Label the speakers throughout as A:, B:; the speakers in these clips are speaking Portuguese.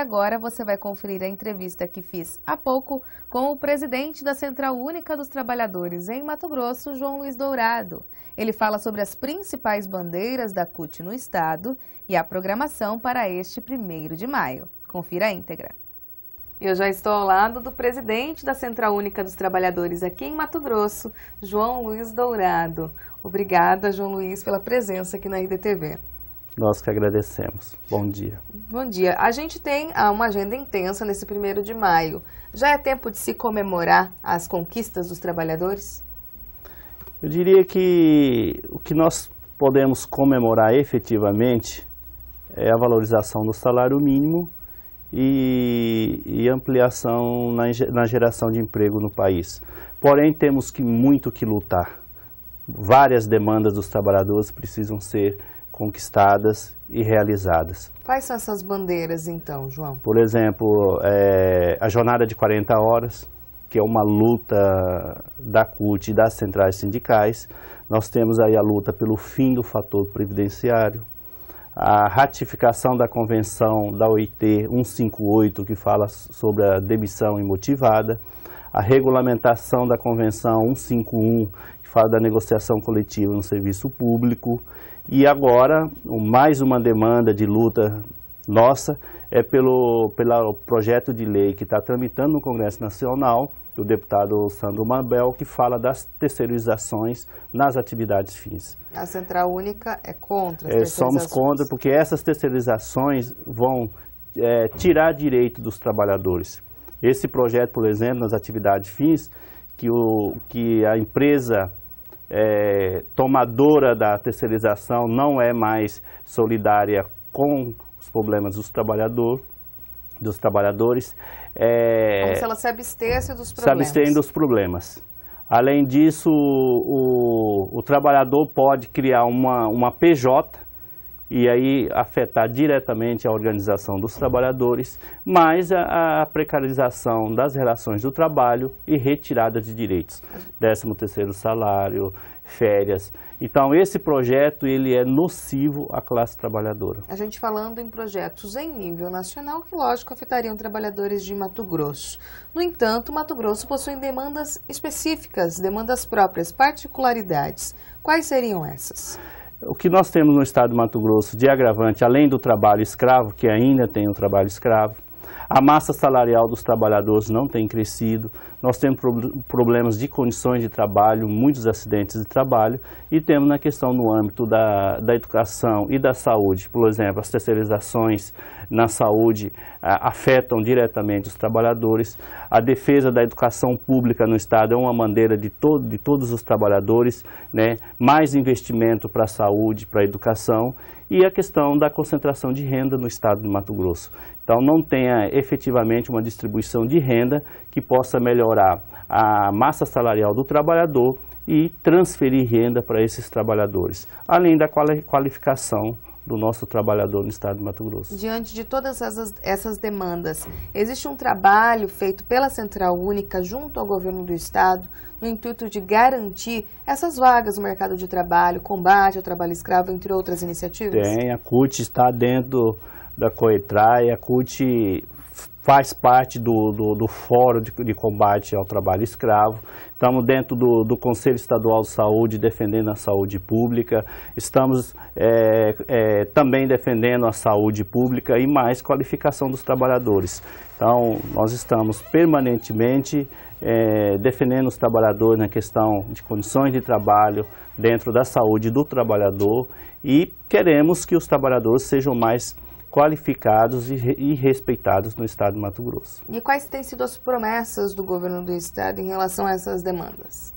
A: Agora você vai conferir a entrevista que fiz há pouco com o presidente da Central Única dos Trabalhadores em Mato Grosso, João Luiz Dourado. Ele fala sobre as principais bandeiras da CUT no estado e a programação para este 1 de maio. Confira a íntegra. Eu já estou ao lado do presidente da Central Única dos Trabalhadores aqui em Mato Grosso, João Luiz Dourado. Obrigada, João Luiz, pela presença aqui na IDTV.
B: Nós que agradecemos. Bom dia.
A: Bom dia. A gente tem ah, uma agenda intensa nesse primeiro de maio. Já é tempo de se comemorar as conquistas dos trabalhadores?
B: Eu diria que o que nós podemos comemorar efetivamente é a valorização do salário mínimo e, e ampliação na, na geração de emprego no país. Porém, temos que muito que lutar. Várias demandas dos trabalhadores precisam ser conquistadas e realizadas.
A: Quais são essas bandeiras, então, João?
B: Por exemplo, é, a jornada de 40 horas, que é uma luta da CUT e das centrais sindicais. Nós temos aí a luta pelo fim do fator previdenciário, a ratificação da convenção da OIT 158, que fala sobre a demissão imotivada, a regulamentação da Convenção 151, que fala da negociação coletiva no serviço público. E agora, mais uma demanda de luta nossa é pelo, pelo projeto de lei que está tramitando no Congresso Nacional, do deputado Sandro Mabel, que fala das terceirizações nas atividades fins.
A: A Central Única é contra as é, Somos contra,
B: porque essas terceirizações vão é, tirar direito dos trabalhadores. Esse projeto, por exemplo, nas atividades fins, que, o, que a empresa é, tomadora da terceirização não é mais solidária com os problemas dos trabalhadores, dos trabalhadores. É, Como se ela
A: se abstesse dos problemas. Se abstém
B: dos problemas. Além disso, o, o, o trabalhador pode criar uma, uma PJ, e aí afetar diretamente a organização dos trabalhadores, mais a, a precarização das relações do trabalho e retirada de direitos, 13 terceiro salário, férias. Então esse projeto ele é nocivo à classe trabalhadora.
A: A gente falando em projetos em nível nacional que lógico afetariam trabalhadores de Mato Grosso. No entanto, Mato Grosso possui demandas específicas, demandas próprias, particularidades. Quais seriam essas? O que
B: nós temos no estado de Mato Grosso de agravante, além do trabalho escravo, que ainda tem o trabalho escravo, a massa salarial dos trabalhadores não tem crescido, nós temos problemas de condições de trabalho, muitos acidentes de trabalho e temos na questão no âmbito da, da educação e da saúde, por exemplo, as terceirizações na saúde a, ah, afetam diretamente os trabalhadores, a defesa da educação pública no Estado é uma bandeira de, todo, de todos os trabalhadores, né? mais investimento para a saúde, para a educação e a questão da concentração de renda no estado do Mato Grosso. Então, não tenha efetivamente uma distribuição de renda que possa melhorar a massa salarial do trabalhador e transferir renda para esses trabalhadores, além da qualificação do nosso trabalhador no estado de Mato Grosso.
A: Diante de todas essas, essas demandas, existe um trabalho feito pela Central Única junto ao governo do estado no intuito de garantir essas vagas no mercado de trabalho, combate ao trabalho escravo, entre outras iniciativas? Tem,
B: a CUT está dentro da e a CUT faz parte do, do, do Fórum de, de, Combate ao Trabalho Escravo, estamos dentro do, do, Conselho Estadual de Saúde, defendendo a saúde pública, estamos é, é, também defendendo a saúde pública e mais qualificação dos trabalhadores. Então, nós estamos permanentemente é, defendendo os trabalhadores na questão de condições de trabalho, dentro da saúde do trabalhador e queremos que os trabalhadores sejam mais qualificados e, e, respeitados no Estado de Mato Grosso.
A: E quais têm sido as promessas do governo do Estado em relação a essas demandas?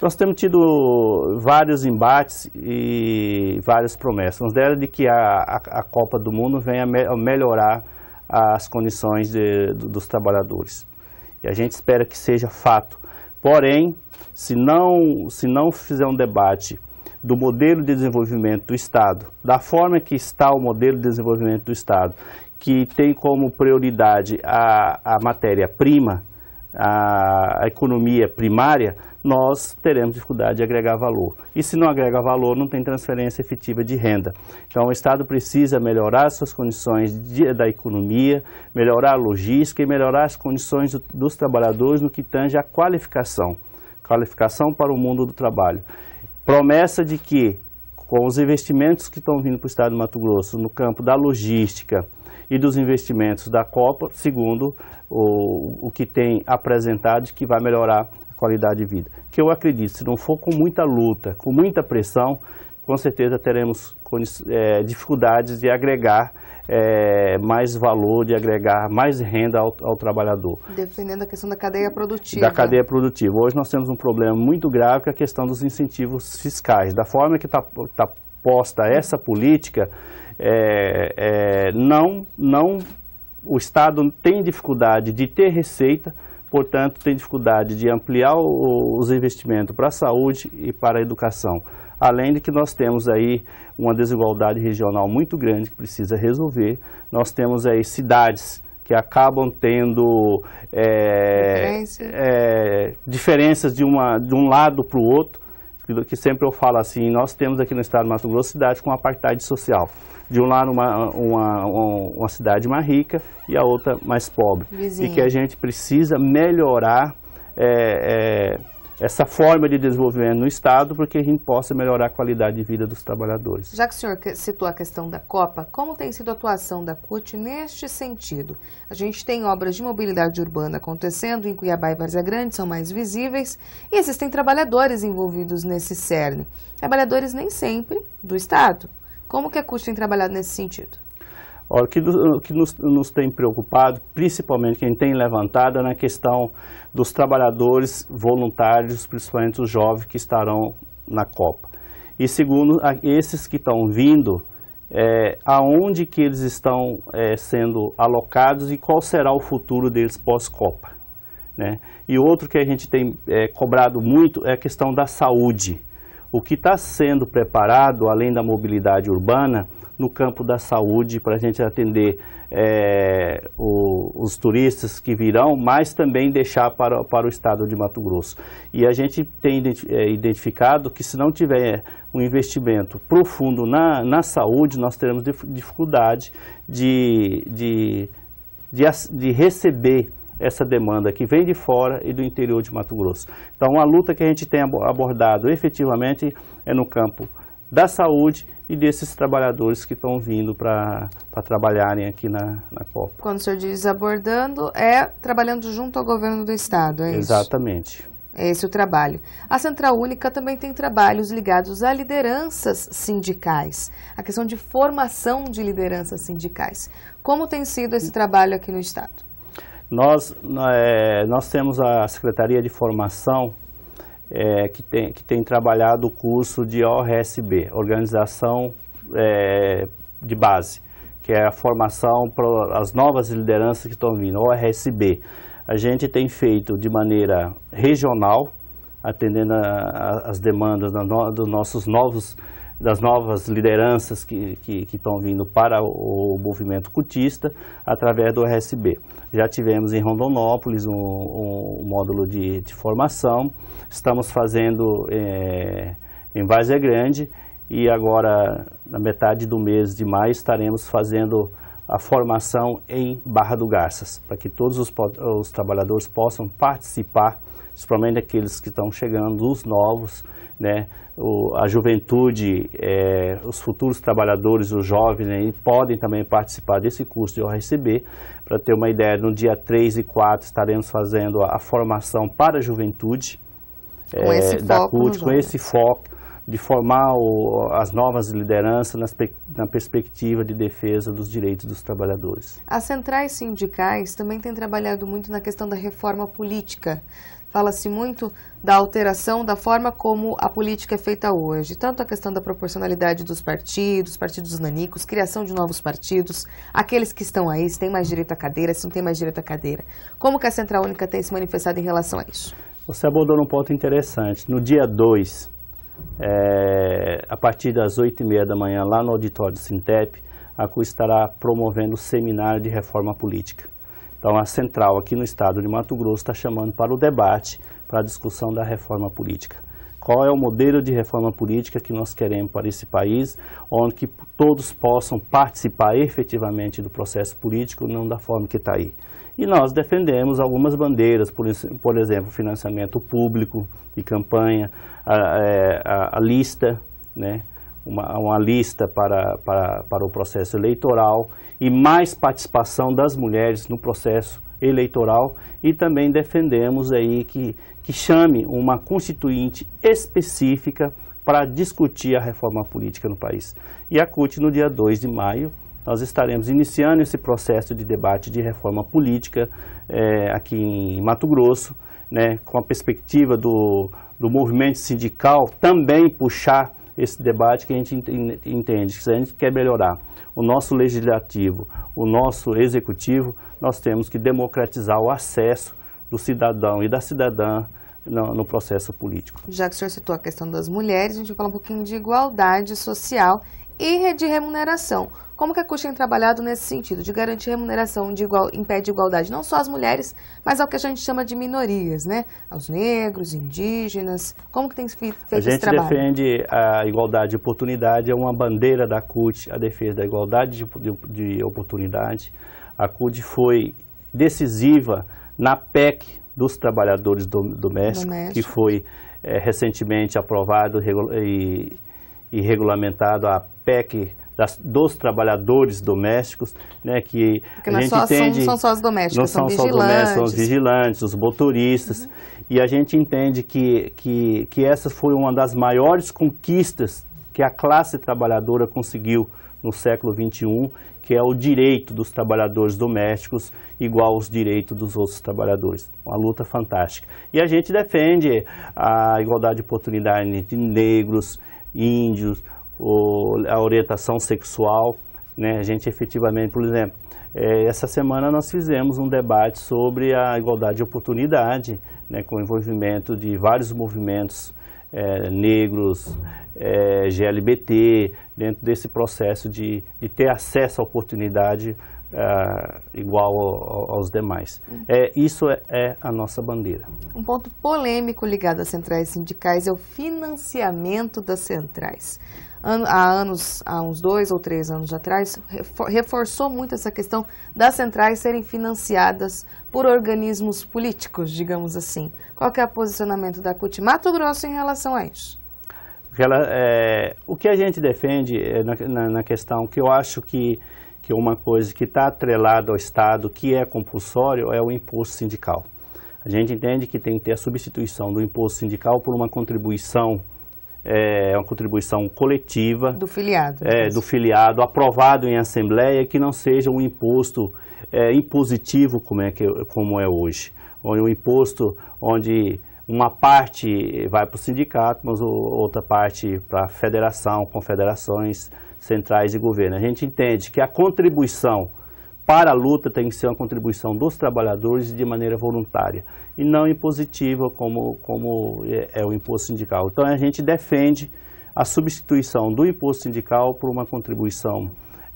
B: Nós temos tido vários embates e várias promessas. Uma delas é de que a, a, a, Copa do Mundo venha me, melhorar as condições de, dos trabalhadores. E a gente espera que seja fato. Porém, se não, se não fizer um debate do modelo de desenvolvimento do Estado, da forma que está o modelo de desenvolvimento do Estado, que tem como prioridade a, a matéria-prima, a, a economia primária, nós teremos dificuldade de agregar valor. E se não agrega valor, não tem transferência efetiva de renda. Então, o Estado precisa melhorar suas condições de, da economia, melhorar a logística e melhorar as condições do, dos trabalhadores no que tange à qualificação. Qualificação para o mundo do trabalho promessa de que, com os investimentos que estão vindo para o Estado do Mato Grosso no campo da logística e dos investimentos da Copa, segundo o, o que tem apresentado, que vai melhorar a qualidade de vida. Que eu acredito, se não for com muita luta, com muita pressão, com certeza teremos é, dificuldades de agregar é, mais valor, de agregar mais renda ao, ao trabalhador.
A: Defendendo a questão da cadeia produtiva. Da cadeia
B: produtiva. Hoje nós temos um problema muito grave que é a questão dos incentivos fiscais. Da forma que está tá posta essa política, é, é, não, não, o Estado tem dificuldade de ter receita, portanto tem dificuldade de ampliar os investimentos para a saúde e para a educação. Além de que nós temos aí uma desigualdade regional muito grande que precisa resolver, nós temos aí cidades que acabam tendo é, é, diferenças de, uma, de um lado para o outro, que sempre eu falo assim, nós temos aqui no estado de Mato Grosso cidade com apartheid social. De um lado uma, uma, uma cidade mais rica e a outra mais pobre. E que a gente precisa melhorar é, é essa forma de desenvolvimento no Estado, porque a gente possa melhorar a qualidade de vida dos trabalhadores.
A: Já que o senhor citou a questão da Copa, como tem sido a atuação da CUT neste sentido? A gente tem obras de mobilidade urbana acontecendo em Cuiabá e Várzea Grande, são mais visíveis, e existem trabalhadores envolvidos nesse cerne. Trabalhadores nem sempre do Estado. Como que a CUT tem trabalhado nesse sentido?
B: o que, que nos, nos, tem preocupado, principalmente quem tem levantado, é na questão dos trabalhadores voluntários, principalmente os jovens que estarão na Copa. E segundo, a, esses que estão vindo, é, aonde que eles estão é, sendo alocados e qual será o futuro deles pós-Copa. Né? E outro que a gente tem é, cobrado muito é a questão da saúde o que está sendo preparado, além da mobilidade urbana, no campo da saúde, para a gente atender é, o, os turistas que virão, mas também deixar para, para o estado de Mato Grosso. E a gente tem é, identificado que se não tiver um investimento profundo na, na saúde, nós teremos dificuldade de, de, de, de receber essa demanda que vem de fora e do interior de Mato Grosso. Então, uma luta que a gente tem abordado efetivamente é no campo da saúde e desses trabalhadores que estão vindo para trabalharem aqui na, na Copa.
A: Quando o senhor diz abordando, é trabalhando junto ao governo do Estado, é Exatamente. isso?
B: Exatamente.
A: É esse o trabalho. A Central Única também tem trabalhos ligados a lideranças sindicais, a questão de formação de lideranças sindicais. Como tem sido esse trabalho aqui no Estado?
B: Nós, é, nós temos a Secretaria de Formação é, que, tem, que tem trabalhado o curso de ORSB, Organização é, de Base, que é a formação para as novas lideranças que estão vindo, ORSB. A gente tem feito de maneira regional, atendendo às demandas no, dos nossos novos das novas lideranças que, que, que estão vindo para o, movimento cultista através do RSB. Já tivemos em Rondonópolis um, um, módulo de, de, formação, estamos fazendo é, em Várzea Grande e agora, na metade do mês de maio, estaremos fazendo a formação em Barra do Garças, para que todos os, os trabalhadores possam participar, principalmente aqueles que estão chegando, os novos, né? O, a juventude, é, os futuros trabalhadores, os jovens, né, podem também participar desse curso de ORCB. Para ter uma ideia, no dia 3 e 4 estaremos fazendo a, a formação para a juventude com é, esse da CUT, com esse foco de formar o, as novas lideranças nas, na perspectiva de defesa dos direitos dos trabalhadores.
A: As centrais sindicais também têm trabalhado muito na questão da reforma política Fala-se muito da alteração da forma como a política é feita hoje, tanto a questão da proporcionalidade dos partidos, partidos nanicos, criação de novos partidos, aqueles que estão aí, se tem mais direito à cadeira, se não tem mais direito à cadeira. Como que a Central Única tem se manifestado em relação a isso? Você abordou um
B: ponto interessante. No dia 2, é, a partir das 8h30 da manhã, lá no auditório do Sintep, a CU estará promovendo o seminário de reforma política. Então, a central aqui no estado de Mato Grosso está chamando para o debate, para a discussão da reforma política. Qual é o modelo de reforma política que nós queremos para esse país, onde que todos possam participar efetivamente do processo político, não da forma que está aí. E nós defendemos algumas bandeiras, por, por exemplo, financiamento público e campanha, a, é, a, a lista, né, uma, uma lista para, para, para o processo eleitoral e mais participação das mulheres no processo eleitoral e também defendemos aí que, que chame uma constituinte específica para discutir a reforma política no país. E a CUT, no dia 2 de maio, nós estaremos iniciando esse processo de debate de reforma política é, aqui em Mato Grosso, né, com a perspectiva do, do movimento sindical também puxar esse debate que a gente entende, que se a gente quer melhorar o nosso legislativo, o nosso executivo, nós temos que democratizar o acesso do cidadão e da cidadã no, no processo político.
A: Já que o senhor citou a questão das mulheres, a gente vai falar um pouquinho de igualdade social e de remuneração. Como que a CUT tem trabalhado nesse sentido, de garantir remuneração de igual, em pé de igualdade, não só às mulheres, mas ao que a gente chama de minorias, né? Aos negros, indígenas, como que tem feito esse trabalho? A gente
B: defende a igualdade de oportunidade, é uma bandeira da CUT, a defesa da igualdade de, de oportunidade. A CUT foi decisiva na PEC dos trabalhadores domésticos, que foi é, recentemente aprovado e e regulamentado a PEC das, dos trabalhadores domésticos, né, que Porque a é gente só, entende... não são só
A: os domésticos, não são, são vigilantes. Domésticos, são os
B: vigilantes, os motoristas, uhum. e a gente entende que, que, que essa foi uma das maiores conquistas que a classe trabalhadora conseguiu no século XXI, que é o direito dos trabalhadores domésticos igual aos direitos dos outros trabalhadores. Uma luta fantástica. E a gente defende a igualdade de oportunidade entre negros, índios, a orientação sexual. Né? A gente efetivamente, por exemplo, é, essa semana nós fizemos um debate sobre a igualdade de oportunidade, né, com o envolvimento de vários movimentos é, negros, é, GLBT, dentro desse processo de, de ter acesso à oportunidade Uh, igual ao, aos demais. Uhum. É, isso é, é, a nossa bandeira.
A: Um ponto polêmico ligado às centrais sindicais é o financiamento das centrais. An há anos, há uns dois ou três anos atrás, refor reforçou muito essa questão das centrais serem financiadas por organismos políticos, digamos assim. Qual é o posicionamento da CUT Mato Grosso em relação a isso?
B: Ela, é, o que a gente defende eh, na, na, na questão que eu acho que que uma coisa que está atrelada ao Estado, que é compulsório, é o imposto sindical. A gente entende que tem que ter a substituição do imposto sindical por uma contribuição, é, uma contribuição coletiva. Do filiado. É, né? do filiado, aprovado em assembleia, que não seja um imposto é, impositivo como é, que, como é hoje. Um imposto onde uma parte vai para o sindicato, mas outra parte para a federação, confederações, centrais de governo. A gente entende que a contribuição para a luta tem que ser uma contribuição dos trabalhadores de maneira voluntária e não impositiva como, como é, é o imposto sindical. Então a gente defende a substituição do imposto sindical por uma contribuição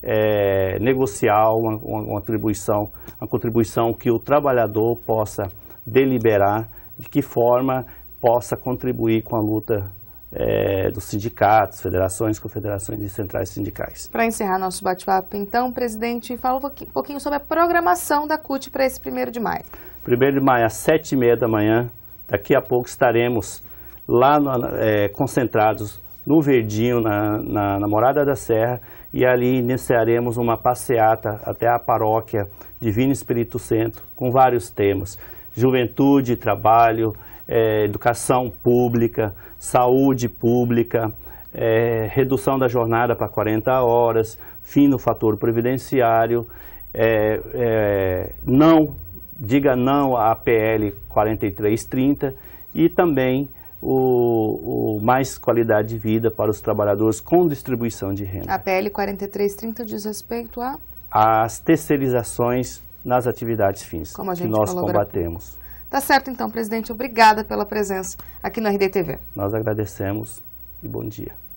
B: é, negocial, uma, uma, contribuição, uma contribuição que o trabalhador possa deliberar de que forma possa contribuir com a luta é, dos sindicatos, federações, confederações e centrais sindicais.
A: Para encerrar nosso bate-papo, então, presidente, fala um pouquinho sobre a programação da CUT para esse 1 de maio.
B: 1 de maio, às 7 e meia da manhã, daqui a pouco estaremos lá no, é, concentrados no Verdinho, na, na, na, Morada da Serra, e ali iniciaremos uma passeata até a paróquia Divino Espírito Santo, com vários temas, juventude, trabalho, é, educação pública, saúde pública, é, redução da jornada para 40 horas, fim no fator previdenciário, é, é, não, diga não à PL 4330 e também o, o, mais qualidade de vida para os trabalhadores com distribuição de
A: renda. A PL 4330 diz respeito a?
B: As terceirizações nas atividades fins que nós combatemos.
A: Tá certo então, presidente. Obrigada pela presença aqui no RDTV.
B: Nós agradecemos e bom dia.